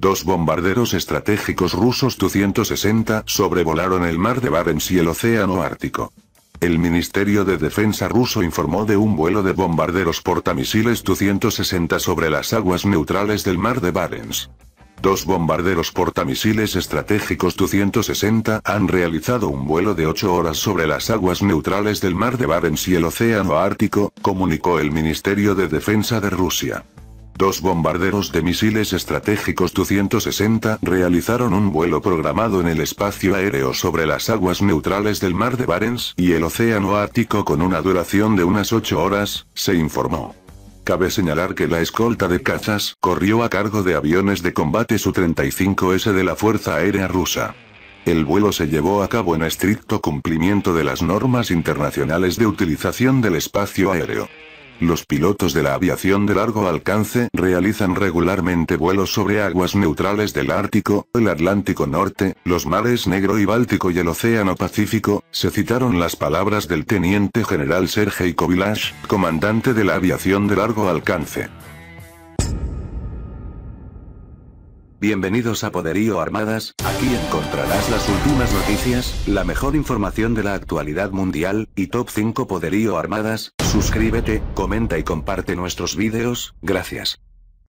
Dos bombarderos estratégicos rusos Tu-160 sobrevolaron el mar de Barents y el océano Ártico. El Ministerio de Defensa ruso informó de un vuelo de bombarderos portamisiles Tu-160 sobre las aguas neutrales del mar de Barents. Dos bombarderos portamisiles estratégicos Tu-160 han realizado un vuelo de 8 horas sobre las aguas neutrales del mar de Barents y el océano Ártico, comunicó el Ministerio de Defensa de Rusia. Dos bombarderos de misiles estratégicos Tu-160 realizaron un vuelo programado en el espacio aéreo sobre las aguas neutrales del mar de Barents y el océano Ártico con una duración de unas 8 horas, se informó. Cabe señalar que la escolta de cazas corrió a cargo de aviones de combate Su-35S de la Fuerza Aérea Rusa. El vuelo se llevó a cabo en estricto cumplimiento de las normas internacionales de utilización del espacio aéreo. Los pilotos de la aviación de largo alcance realizan regularmente vuelos sobre aguas neutrales del Ártico, el Atlántico Norte, los mares Negro y Báltico y el Océano Pacífico, se citaron las palabras del teniente general Sergei Kovilash, comandante de la aviación de largo alcance. Bienvenidos a Poderío Armadas, aquí encontrarás las últimas noticias, la mejor información de la actualidad mundial, y top 5 Poderío Armadas, suscríbete, comenta y comparte nuestros vídeos, gracias.